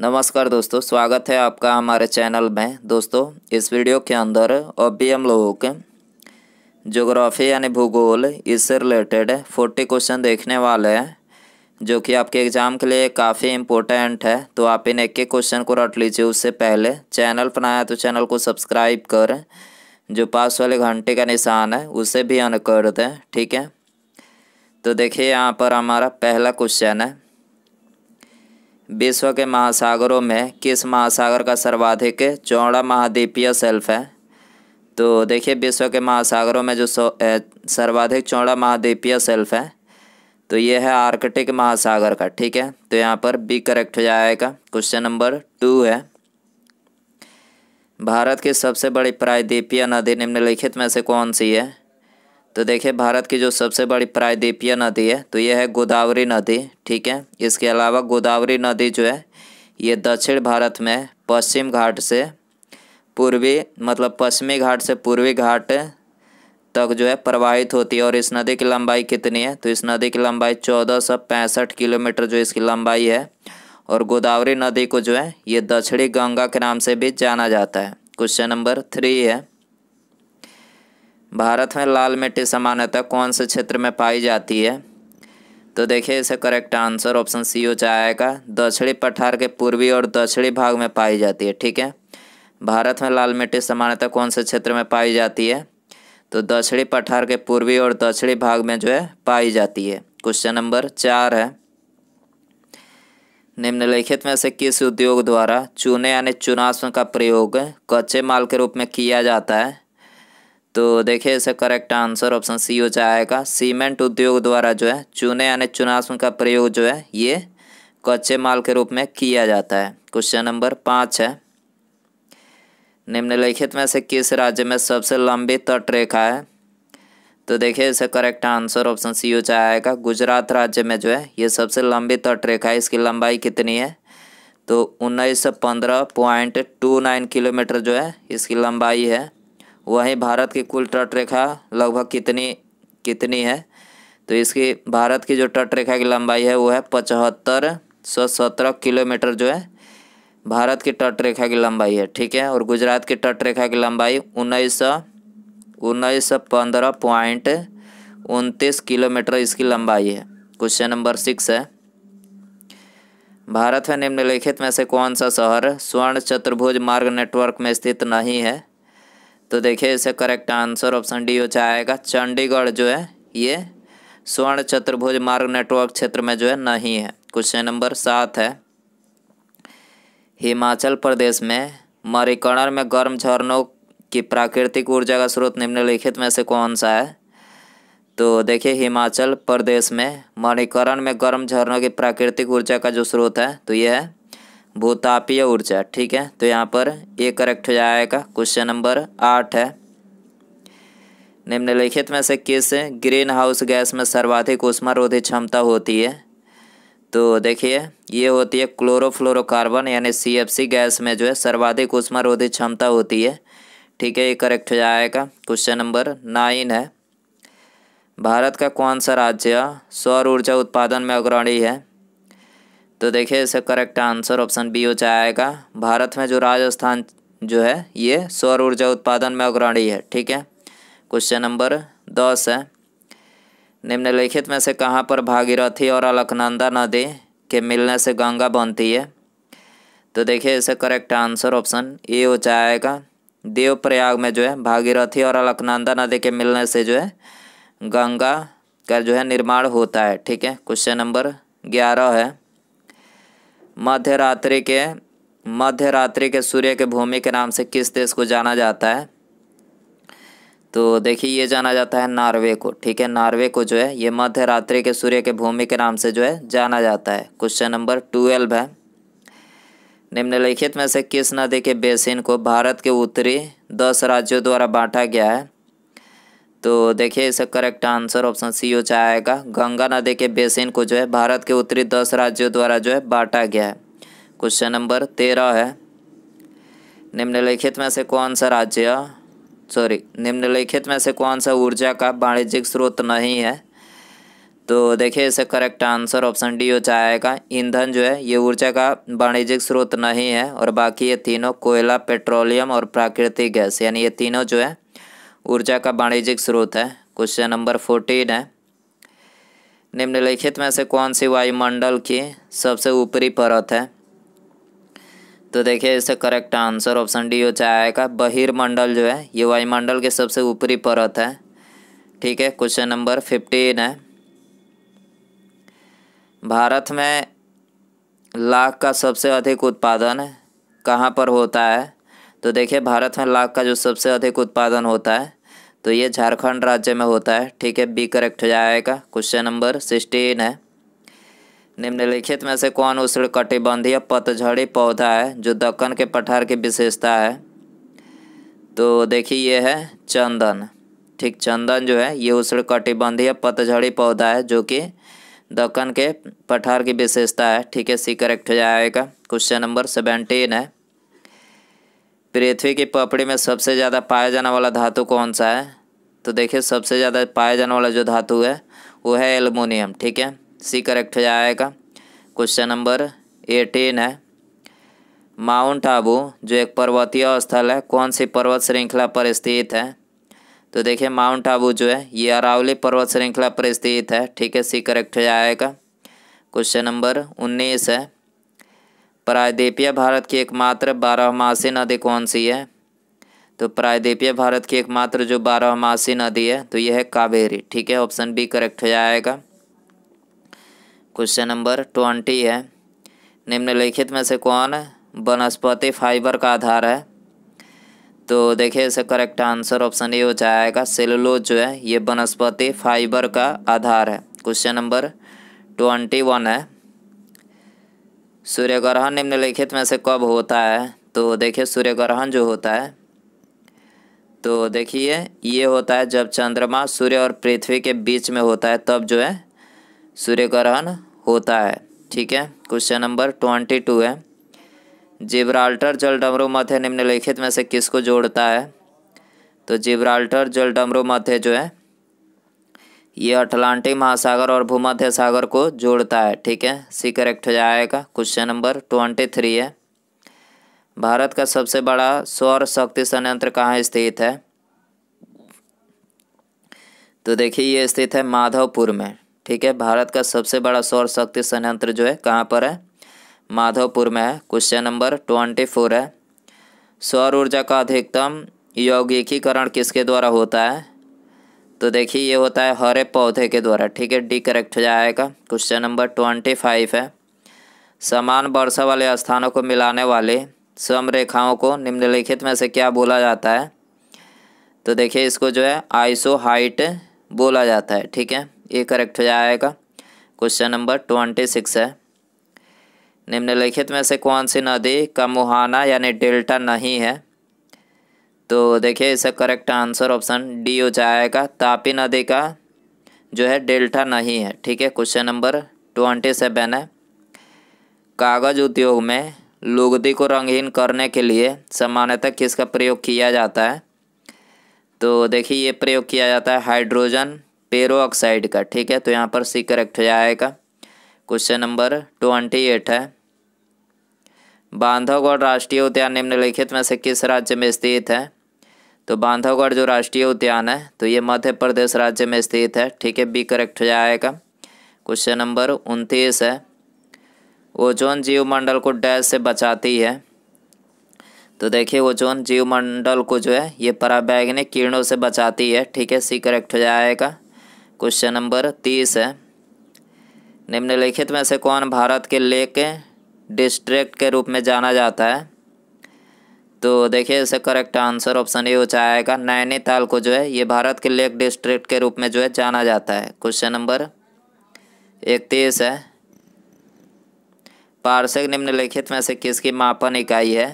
नमस्कार दोस्तों स्वागत है आपका हमारे चैनल में दोस्तों इस वीडियो के अंदर अभी हम लोगों के जोग्राफी यानी भूगोल इससे रिलेटेड फोर्टी क्वेश्चन देखने वाले हैं जो कि आपके एग्ज़ाम के लिए काफ़ी इम्पोर्टेंट है तो आप इन एक एक क्वेश्चन को रट लीजिए उससे पहले चैनल बनाया तो चैनल को सब्सक्राइब कर जो पास वाले घंटे का निशान है उसे भी अन कर दें ठीक है तो देखिए यहाँ पर हमारा पहला क्वेश्चन है विश्व के महासागरों में किस महासागर का सर्वाधिक चौड़ा महाद्वीपीय सेल्फ है तो देखिए विश्व के महासागरों में जो सर्वाधिक चौड़ा महाद्वीपीय सेल्फ है तो ये है आर्कटिक महासागर का ठीक है तो यहाँ पर बी करेक्ट हो जाएगा क्वेश्चन नंबर टू है भारत की सबसे बड़ी प्रायद्वीपीय नदी निम्नलिखित में से कौन सी है तो देखिए भारत की जो सबसे बड़ी प्रायद्वीपीय नदी है तो ये है गोदावरी नदी ठीक है इसके अलावा गोदावरी नदी जो है ये दक्षिण भारत में पश्चिम घाट से पूर्वी मतलब पश्चिमी घाट से पूर्वी घाट तक जो है प्रवाहित होती है और इस नदी की लंबाई कितनी है तो इस नदी की लंबाई चौदह सौ पैंसठ किलोमीटर जो इसकी लंबाई है और गोदावरी नदी को जो है ये दक्षिणी गंगा के नाम से भी जाना जाता है क्वेश्चन नंबर थ्री है भारत में लाल मिट्टी सामान्यतः कौन से क्षेत्र में पाई जाती है तो देखिए इसे करेक्ट आंसर ऑप्शन सी हो जाएगा दक्षिणी पठार के पूर्वी और दक्षिणी भाग में पाई जाती है ठीक है भारत में लाल मिट्टी सामान्यतः कौन से क्षेत्र में पाई जाती है तो दक्षिणी पठार के पूर्वी और दक्षिणी भाग में जो है पाई जाती है क्वेश्चन नंबर चार है निम्नलिखित में से किस उद्योग द्वारा चूने यानी चुनाश का प्रयोग कच्चे माल के रूप में किया जाता है तो देखिए इसे करेक्ट आंसर ऑप्शन सी हो जाएगा सीमेंट उद्योग द्वारा जो है चूने यानी चुनाश का प्रयोग जो है ये कच्चे माल के रूप में किया जाता है क्वेश्चन नंबर पाँच है निम्नलिखित में से किस राज्य में सबसे लंबी तट रेखा है तो देखिए इसे करेक्ट आंसर ऑप्शन सी हो जाएगा गुजरात राज्य में जो है ये सबसे लंबी तट रेखा है इसकी लंबाई कितनी है तो उन्नीस सौ पंद्रह पॉइंट टू नाइन किलोमीटर जो है इसकी लंबाई है वहीं भारत की कुल तट रेखा लगभग कितनी कितनी है तो इसकी भारत की जो तट रेखा की लंबाई है वो है पचहत्तर सौ सत्रह किलोमीटर जो है भारत की तट रेखा की लंबाई है ठीक है और गुजरात की तट रेखा की लंबाई उन्नीस सौ उन्नीस सौ पंद्रह पॉइंट उनतीस किलोमीटर इसकी लंबाई है क्वेश्चन नंबर सिक्स है भारत में निम्नलिखित में से कौन सा शहर स्वर्ण चतुर्भुज मार्ग नेटवर्क में स्थित नहीं है तो देखिए इसे करेक्ट आंसर ऑप्शन डी हो जाएगा चंडीगढ़ जो है ये स्वर्ण चतुर्भुज मार्ग नेटवर्क क्षेत्र में जो है नहीं है क्वेश्चन नंबर सात है हिमाचल प्रदेश में मरिकणर में गर्म झरनों की प्राकृतिक ऊर्जा का स्रोत निम्नलिखित में से कौन सा है तो देखिए हिमाचल प्रदेश में मणिकरण में गर्म झरनों की प्राकृतिक ऊर्जा का जो स्रोत है तो ये है भूतापीय ऊर्जा ठीक है तो यहाँ पर ये करेक्ट हो जाएगा क्वेश्चन नंबर आठ है निम्नलिखित में से किस ग्रीन हाउस गैस में सर्वाधिक उष्मारोधी क्षमता होती है तो देखिए ये होती है क्लोरोफ्लोरोकार्बन यानी सी गैस में जो है सर्वाधिक उष्मारोधी क्षमता होती है ठीक है ये करेक्ट हो जाएगा क्वेश्चन नंबर नाइन है भारत का कौन सा राज्य सौर ऊर्जा उत्पादन में अग्रणी है तो देखिए इसका करेक्ट आंसर ऑप्शन बी हो जाएगा भारत में जो राजस्थान जो है ये सौर ऊर्जा उत्पादन में अग्रणी है ठीक है क्वेश्चन नंबर दस है निम्नलिखित में से कहाँ पर भागीरथी और अलकनंदा नदी के मिलने से गंगा बनती है तो देखिए इसे करेक्ट आंसर ऑप्शन ए हो जाएगा देवप्रयाग में जो है भागीरथी और अलकनंदा नदी के मिलने से जो है गंगा का जो है निर्माण होता है ठीक है क्वेश्चन नंबर ग्यारह है मध्यरात्रि के मध्यरात्रि के सूर्य के भूमि के नाम से किस देश को जाना जाता है तो देखिए ये जाना जाता है नार्वे को ठीक है नार्वे को जो है ये मध्य रात्रि के सूर्य के भूमि के नाम से जो है जाना जाता है क्वेश्चन नंबर ट्वेल्व है निम्नलिखित में से किस नदी के बेसिन को भारत के उत्तरी दस राज्यों द्वारा बांटा गया है तो देखिए इसका करेक्ट आंसर ऑप्शन सी हो जाएगा गंगा नदी के बेसिन को जो है भारत के उत्तरी दस राज्यों द्वारा जो है बांटा गया है क्वेश्चन नंबर तेरह है निम्नलिखित में से कौन सा राज्य सॉरी निम्नलिखित में से कौन सा ऊर्जा का वाणिज्यिक स्रोत नहीं है तो देखिए इसे करेक्ट आंसर ऑप्शन डी हो जाएगा ईंधन जो है ये ऊर्जा का वाणिज्यिक स्रोत नहीं है और बाकी ये तीनों कोयला पेट्रोलियम और प्राकृतिक गैस यानी ये तीनों जो है ऊर्जा का वाणिज्यिक स्रोत है क्वेश्चन नंबर फोर्टीन है निम्नलिखित में से कौन सी वायुमंडल की सबसे ऊपरी परत है तो देखिए इससे करेक्ट आंसर ऑप्शन डी हो का बहिर्मंडल जो है ये वायुमंडल के सबसे ऊपरी परत है ठीक है क्वेश्चन नंबर फिफ्टीन है भारत में लाख का सबसे अधिक उत्पादन कहाँ पर होता है तो देखिए भारत में लाख का जो सबसे अधिक उत्पादन होता है तो ये झारखंड राज्य में होता है ठीक है बी करेक्ट हो जाएगा क्वेश्चन नंबर सिक्सटीन है निम्नलिखित में से कौन उष्ण कटिबंधीय पतझड़ी पौधा है जो दक्कन के पठार की विशेषता है तो देखिए ये है चंदन ठीक चंदन जो है ये उष्ण कटिबंधीय पतझड़ी पौधा है जो कि दक्कन के पठार की विशेषता है ठीक है सी करेक्ट हो जाएगा क्वेश्चन नंबर सेवेंटीन है पृथ्वी की पपड़ी में सबसे ज़्यादा पाया जाने वाला धातु कौन सा है तो देखिए सबसे ज़्यादा पाया जाने वाला जो धातु है वो है एलमोनियम ठीक है सी करेक्ट हो जाएगा क्वेश्चन नंबर एटीन है माउंट आबू जो एक पर्वतीय स्थल है कौन सी पर्वत श्रृंखला पर स्थित है तो देखिए माउंट आबू जो है ये अरावली पर्वत श्रृंखला पर स्थित है ठीक है सी करेक्ट हो जाएगा क्वेश्चन नंबर उन्नीस है प्रायद्वीपीय भारत की एकमात्र बारहमासी नदी कौन सी है तो प्रायद्वीपीय भारत की एकमात्र जो बारहमासी नदी है तो यह है कावेरी ठीक है ऑप्शन बी करेक्ट हो जाएगा क्वेश्चन नंबर ट्वेंटी है निम्नलिखित में से कौन वनस्पति फाइबर का आधार है तो देखिए इसे करेक्ट आंसर ऑप्शन ए हो जाएगा सेलुलोज जो है ये वनस्पति फाइबर का आधार है क्वेश्चन नंबर ट्वेंटी वन है सूर्य ग्रहण निम्नलिखित में से कब होता है तो देखिए सूर्य ग्रहण जो होता है तो देखिए ये होता है जब चंद्रमा सूर्य और पृथ्वी के बीच में होता है तब जो है सूर्य ग्रहण होता है ठीक है क्वेश्चन नंबर ट्वेंटी टू है जिब्राल्टर डमरू मध्य निम्नलिखित में से किसको जोड़ता है तो जिब्राल्टर डमरू मध्य जो है ये अटलांटिक महासागर और भूमध्य सागर को जोड़ता है ठीक है सी करेक्ट हो जाएगा क्वेश्चन नंबर ट्वेंटी थ्री है भारत का सबसे बड़ा सौर शक्ति संयंत्र कहाँ स्थित है तो देखिए ये स्थित है माधवपुर में ठीक है भारत का सबसे बड़ा सौर शक्ति संयंत्र जो है कहाँ पर है माधवपुर में है क्वेश्चन नंबर ट्वेंटी फोर है सौर ऊर्जा का अधिकतम यौगिकीकरण किसके द्वारा होता है तो देखिए ये होता है हरे पौधे के द्वारा ठीक है डी करेक्ट हो जाएगा क्वेश्चन नंबर ट्वेंटी फाइव है समान वर्षा वाले स्थानों को मिलाने वाले सम रेखाओं को निम्नलिखित में से क्या बोला जाता है तो देखिए इसको जो है आइसो हाइट बोला जाता है ठीक है ये करेक्ट हो जाएगा क्वेश्चन नंबर ट्वेंटी सिक्स है निम्नलिखित में से कौन सी नदी का मुहाना यानी डेल्टा नहीं है तो देखिए इसका करेक्ट आंसर ऑप्शन डी हो जाएगा तापी नदी का जो है डेल्टा नहीं है ठीक है क्वेश्चन नंबर ट्वेंटी सेवन है कागज़ उद्योग में लुगदी को रंगहीन करने के लिए सामान्यतः किसका प्रयोग किया जाता है तो देखिए ये प्रयोग किया जाता है हाइड्रोजन पेरो ऑक्साइड का ठीक है तो यहाँ पर सी करेक्ट हो जाएगा क्वेश्चन नंबर ट्वेंटी एट है बांधवगढ़ राष्ट्रीय उद्यान निम्नलिखित में से किस राज्य में स्थित है तो बांधवगढ़ जो राष्ट्रीय उद्यान है तो ये मध्य प्रदेश राज्य में स्थित है ठीक है बी करेक्ट हो जाएगा क्वेश्चन नंबर उनतीस है ओजोन जीव मंडल को डैश से बचाती है तो देखिए ओजोन जीव मंडल को जो है ये पराबैगनिक किरणों से बचाती है ठीक है सी करेक्ट हो जाएगा क्वेश्चन नंबर तीस है निम्नलिखित में से कौन भारत के लेक डिस्ट्रिक्ट के रूप में जाना जाता है तो देखिए इसे करेक्ट आंसर ऑप्शन ए हो जाएगा नैनीताल को जो है ये भारत के लेक डिस्ट्रिक्ट के रूप में जो है जाना जाता है क्वेश्चन नंबर इकतीस है पार्षक निम्नलिखित में से किसकी मापन इकाई है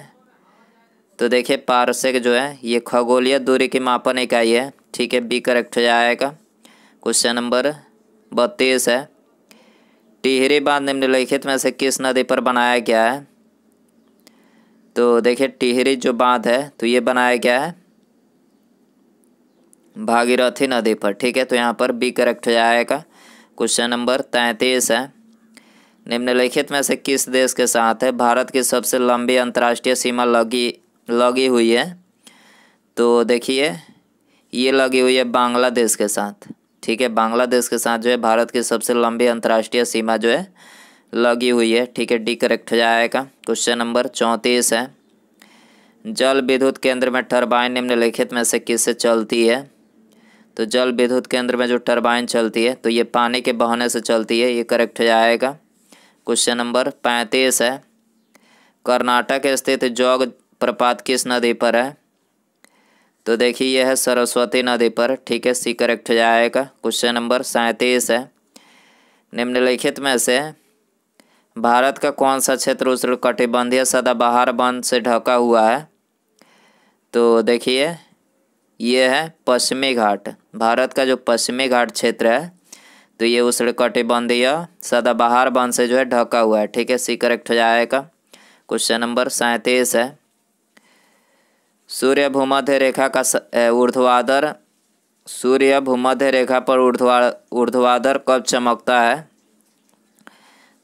तो देखिए पार्सिक जो है ये खगोलीय दूरी की मापन इकाई है ठीक है बी करेक्ट हो जाएगा क्वेश्चन नंबर बत्तीस है टिहरी बांध निम्नलिखित में से किस नदी पर बनाया गया है तो देखिए टिहरी जो बांध है तो ये बनाया गया है भागीरथी नदी पर ठीक है तो यहाँ पर बी करेक्ट हो जाएगा क्वेश्चन नंबर तैंतीस है निम्नलिखित में से किस देश के साथ है भारत की सबसे लंबी अंतर्राष्ट्रीय सीमा लगी लगी हुई है तो देखिए ये लगी हुई है बांग्लादेश के साथ ठीक है बांग्लादेश के साथ जो है भारत की सबसे लंबी अंतर्राष्ट्रीय सीमा जो है लगी हुई है ठीक है डी करेक्ट हो जाएगा क्वेश्चन नंबर चौंतीस है जल विद्युत केंद्र में टरबाइन निम्नलिखित में से किससे चलती है तो जल विद्युत केंद्र में जो टरबाइन चलती है तो ये पानी के बहाने से चलती है ये करेक्ट हो जाएगा क्वेश्चन नंबर पैंतीस है कर्नाटक स्थित जोग प्रपात किस नदी पर है तो देखिए यह है सरस्वती नदी पर ठीक है सी करेक्ट हो जाएगा क्वेश्चन नंबर सैंतीस है निम्नलिखित में से भारत का कौन सा क्षेत्र सदा सदाबहार वन से ढका हुआ है तो देखिए ये है पश्चिमी घाट भारत का जो पश्चिमी घाट क्षेत्र है तो ये कटिबंधीय सदाबहार वन से जो है ढका हुआ है ठीक है सी करेक्ट हो जाएगा क्वेश्चन नंबर सैंतीस है सूर्य भूमध्य रेखा का ऊर्ध्वाधर सूर्य भूमध्य रेखा पर ऊर्ध्वा ऊर्ध्वाधर कब चमकता है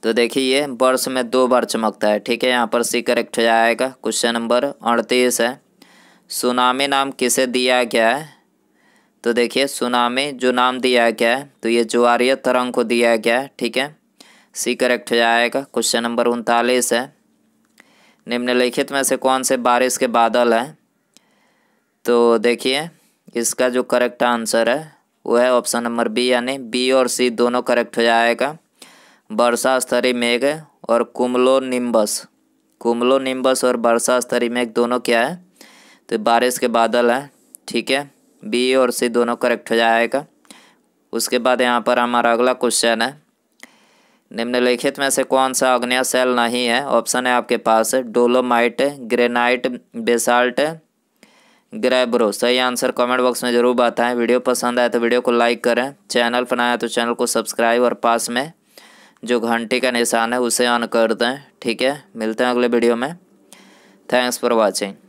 तो देखिए ये वर्ष में दो बार चमकता है ठीक है यहाँ पर सी करेक्ट हो जाएगा क्वेश्चन नंबर अड़तीस है सुनामी नाम किसे दिया गया है तो देखिए सुनामी जो नाम दिया गया है तो ये ज्वारीय तरंग को दिया गया है ठीक है सी करेक्ट हो जाएगा क्वेश्चन नंबर उनतालीस है निम्नलिखित में से कौन से बारिश के बादल हैं तो देखिए इसका जो करेक्ट आंसर है वो है ऑप्शन नंबर बी यानी बी और सी दोनों करेक्ट हो जाएगा वर्षा स्तरी मेघ और कुमलोनिम्बस निम्बस और वर्षा स्तरी मेघ दोनों क्या है तो बारिश के बादल हैं ठीक है बी और सी दोनों करेक्ट हो जाएगा उसके बाद यहाँ पर हमारा अगला क्वेश्चन है निम्नलिखित में से कौन सा अग्नि सेल नहीं है ऑप्शन है आपके पास डोलोमाइट ग्रेनाइट बेसाल्ट ग्रेब्रो सही आंसर कमेंट बॉक्स में ज़रूर बताएं वीडियो पसंद आए तो वीडियो को लाइक करें चैनल बनाया तो चैनल को सब्सक्राइब और पास में जो घंटी का निशान है उसे ऑन कर दें ठीक है मिलते हैं अगले वीडियो में थैंक्स फॉर वॉचिंग